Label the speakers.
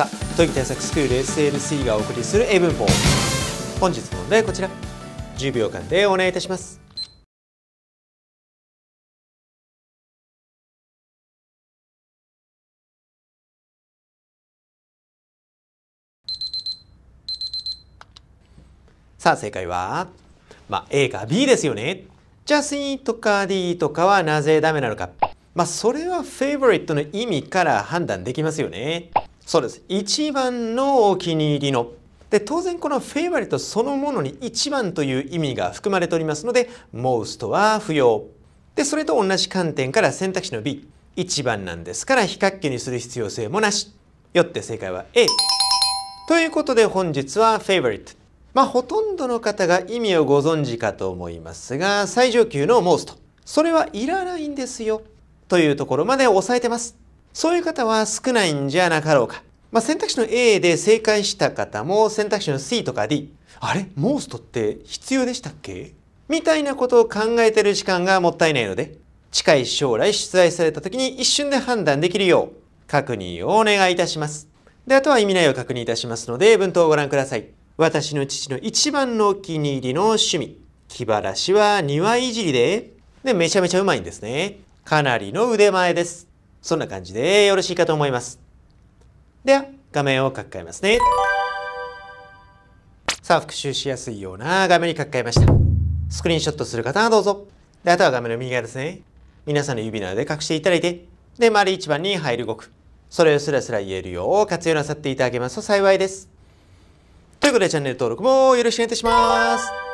Speaker 1: さあ都議対策スクール SLC がお送りする英文法本日の問題
Speaker 2: こちら10秒間でお願いいたしますさあ
Speaker 3: 正解は、まあ、A か B ですよねじゃあ C とか D とかはなぜダメなのかまあそれはフェイボリットの意味から判断できますよねそうです一番のお気に入りので当然このフェイバリットそのものに一番という意味が含まれておりますので most は不要でそれと同じ観点から選択肢の B 一番なんですから比較形にする必要性もなしよって正解は A ということで本日はフェイバリットまあほとんどの方が意味をご存知かと思いますが最上級の most それはいらないんですよというところまで押さえてますそういう方は少ないんじゃなかろうかまあ、選択肢の A で正解した方も選択肢の C とか D あれモーストって必要でしたっけみたいなことを考えてる時間がもったいないので近い将来出題された時に一瞬で判断できるよう確認をお願いいたします。で、あとは意味内を確認いたしますので文頭をご覧ください。私の父の一番のお気に入りの趣味。気晴らしは庭いじりで、で、めちゃめちゃうまいんですね。かなりの腕前です。そんな感じでよろしいかと思います。では、画面を書き換えますね。さあ、復習しやすいような画面に書き換えました。スクリーンショットする方はどうぞ。で、あとは画面の右側ですね。皆さんの指などで隠していただいて、で、丸一番に入る動く。それをスラスラ言えるよう活用なさっていただけますと幸いです。ということでチャンネル登録もよろしくお願いいたしま
Speaker 1: す。